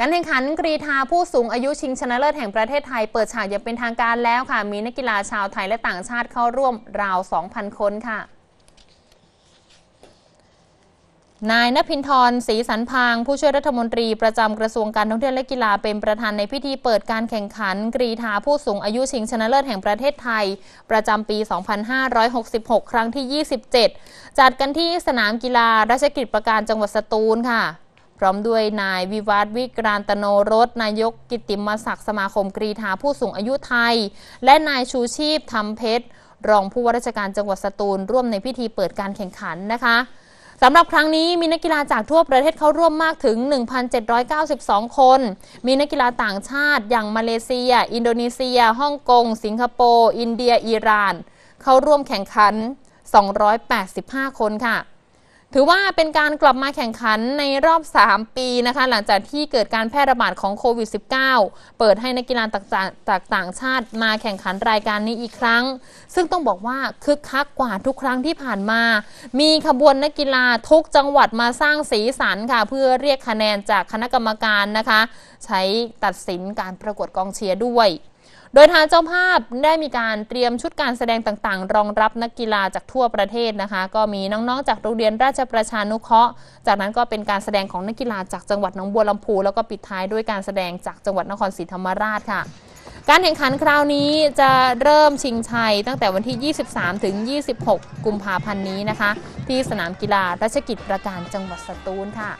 การแข่งขันกรีธาผู้สูงอายุชิงชนะเลิศแห่งประเทศไทยเปิดฉากอย่างเป็นทางการแล้วค่ะ มีนักกีฬาชาวไทยและต่างชาติเข้าร่วม ราว 2,000 คนค่ะ นายนพินทร์ศรีสันพางผู้ช่วยรัฐมนตรีประจำกระทรวงการท่องเที่ยวและกีฬาเป็นประธานในพิธีเปิดการแข่งขันกรีธาผู้สูงอายุชิงชนะเลิศแห่งประเทศไทย ประจำปี 2566 ครั้งที่ 27จัดกันที่สนามกีฬาราชกิจประการจังหวัดสตูลค่ะพร้อมด้วยนายวิวัฒวิกรานตโนรสนายกกิติมศักดิ์สมาคมกรีธาผู้สูงอายุไทย และนายชูชีพทำเพชร รองผู้ว่าราชการจังหวัดสตูล ร่วมในพิธีเปิดการแข่งขันนะคะสำหรับครั้งนี้มีนักกีฬาจากทั่วประเทศเข้าร่วมมากถึง 1,792 คน มีนักกีฬาต่างชาติอย่าง มาเลเซีย อินโดนีเซียฮ่องกง สิงคโปร์อินเดียอิหร่าน เข้าร่วมแข่งขัน 285 คนค่ะถือว่าเป็นการกลับมาแข่งขันในรอบ 3 ปีนะคะ หลังจากที่เกิดการแพร่ระบาดของโควิด -19 เปิดให้นักกีฬาต่างต่างชาติมาแข่งขันรายการนี้อีกครั้ง ซึ่งต้องบอกว่าคึกคักกว่าทุกครั้งที่ผ่านมา มีขบวนนักกีฬาทุกจังหวัดมาสร้างสีสันค่ะ เพื่อเรียกคะแนนจากคณะกรรมการนะคะ ใช้ตัดสินการประกวดกองเชียร์ด้วยโดยทางเจ้าภาพได้มีการเตรียมชุดการแสดงต่างๆ รองรับนักกีฬาจากทั่วประเทศนะคะ ก็มีน้องๆจากโรงเรียนราชประชานุเคราะห์ จากนั้นก็เป็นการแสดงของนักกีฬาจากจังหวัดหนองบัวลำพู แล้วก็ปิดท้ายด้วยการแสดงจากจังหวัดนครศรีธรรมราชค่ะการแข่งขันคราวนี้จะเริ่มชิงชัยตั้งแต่วันที่ 23ถึง26 กุมภาพันธ์นี้นะคะ ที่สนามกีฬาราชกิจประการจังหวัดสตูลค่ะ